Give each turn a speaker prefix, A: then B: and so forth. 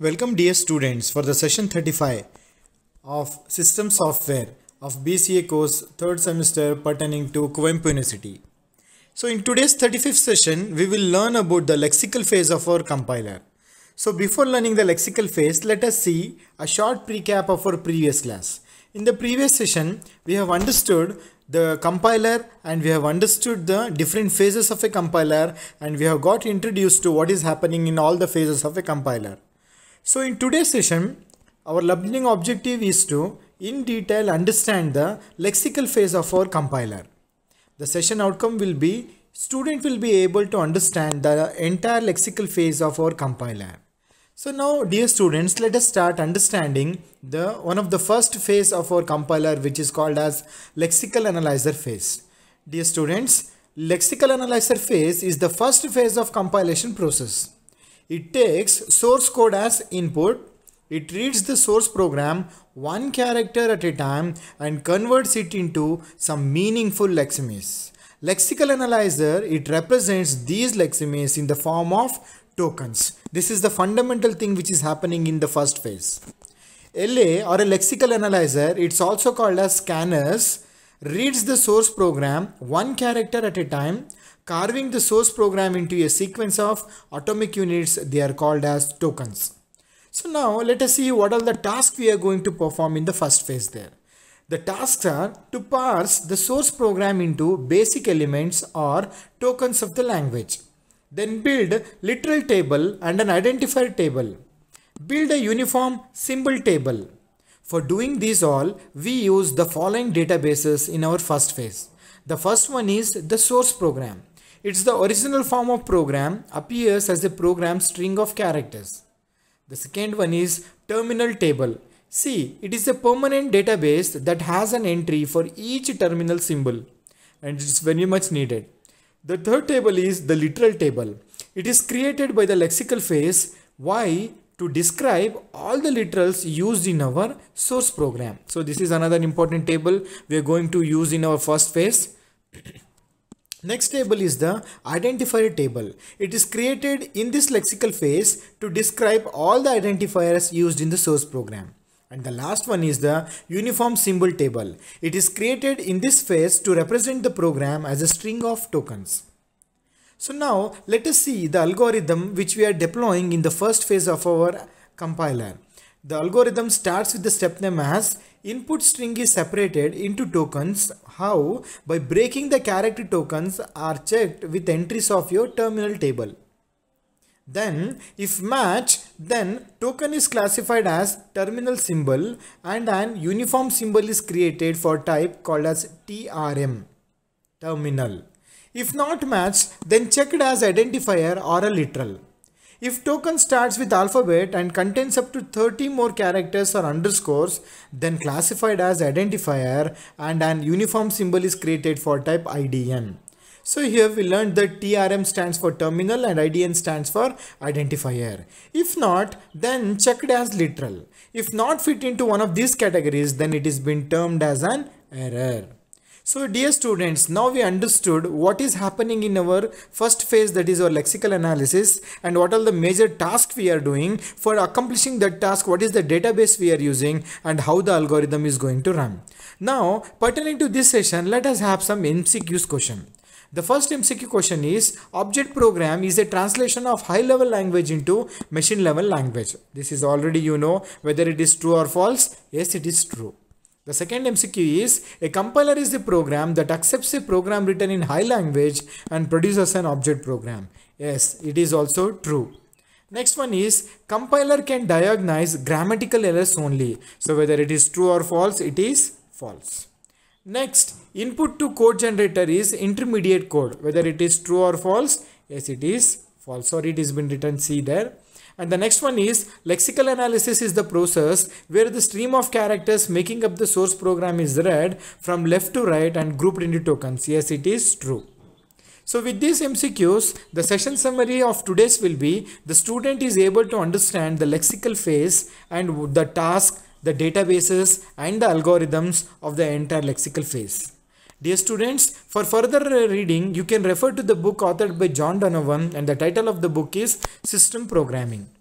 A: Welcome dear students for the session 35 of System Software of BCA course third semester pertaining to Coimbatore University. So in today's 35th session we will learn about the lexical phase of our compiler. So before learning the lexical phase let us see a short recap of our previous class. In the previous session we have understood the compiler and we have understood the different phases of a compiler and we have got introduced to what is happening in all the phases of a compiler. So in today's session, our learning objective is to in detail understand the lexical phase of our compiler. The session outcome will be student will be able to understand the entire lexical phase of our compiler. So now dear students, let us start understanding the one of the first phase of our compiler which is called as lexical analyzer phase. Dear students, lexical analyzer phase is the first phase of compilation process. It takes source code as input. It reads the source program one character at a time and converts it into some meaningful lexemes. Lexical analyzer, it represents these lexemes in the form of tokens. This is the fundamental thing which is happening in the first phase. LA or a lexical analyzer, it's also called as scanners reads the source program one character at a time, carving the source program into a sequence of atomic units. They are called as tokens. So now let us see what are the tasks we are going to perform in the first phase there. The tasks are to parse the source program into basic elements or tokens of the language. Then build literal table and an identifier table. Build a uniform symbol table. For doing these all, we use the following databases in our first phase. The first one is the source program. It's the original form of program appears as a program string of characters. The second one is terminal table. See, it is a permanent database that has an entry for each terminal symbol and it's very much needed. The third table is the literal table. It is created by the lexical phase. Why? to describe all the literals used in our source program. So this is another important table we are going to use in our first phase. Next table is the identifier table. It is created in this lexical phase to describe all the identifiers used in the source program. And the last one is the uniform symbol table. It is created in this phase to represent the program as a string of tokens. So now let us see the algorithm which we are deploying in the first phase of our compiler. The algorithm starts with the step name as input string is separated into tokens. How? By breaking the character tokens are checked with entries of your terminal table. Then if match then token is classified as terminal symbol and an uniform symbol is created for type called as TRM terminal. If not matched, then check it as identifier or a literal. If token starts with alphabet and contains up to 30 more characters or underscores, then classified as identifier and an uniform symbol is created for type IDN. So here we learned that TRM stands for terminal and IDN stands for identifier. If not, then check it as literal. If not fit into one of these categories, then it is been termed as an error. So dear students, now we understood what is happening in our first phase that is our lexical analysis and what are the major tasks we are doing for accomplishing that task, what is the database we are using and how the algorithm is going to run. Now pertaining to this session, let us have some MCQs question. The first MCQ question is object program is a translation of high level language into machine level language. This is already you know whether it is true or false. Yes, it is true. The second MCQ is a compiler is a program that accepts a program written in high language and produces an object program. Yes, it is also true. Next one is compiler can diagnose grammatical errors only. So whether it is true or false, it is false. Next, input to code generator is intermediate code. Whether it is true or false, yes, it is false or it has been written C there. And the next one is lexical analysis is the process where the stream of characters making up the source program is read from left to right and grouped into tokens. Yes, it is true. So with these MCQs, the session summary of today's will be the student is able to understand the lexical phase and the task, the databases and the algorithms of the entire lexical phase. Dear students, for further reading, you can refer to the book authored by John Donovan and the title of the book is System Programming.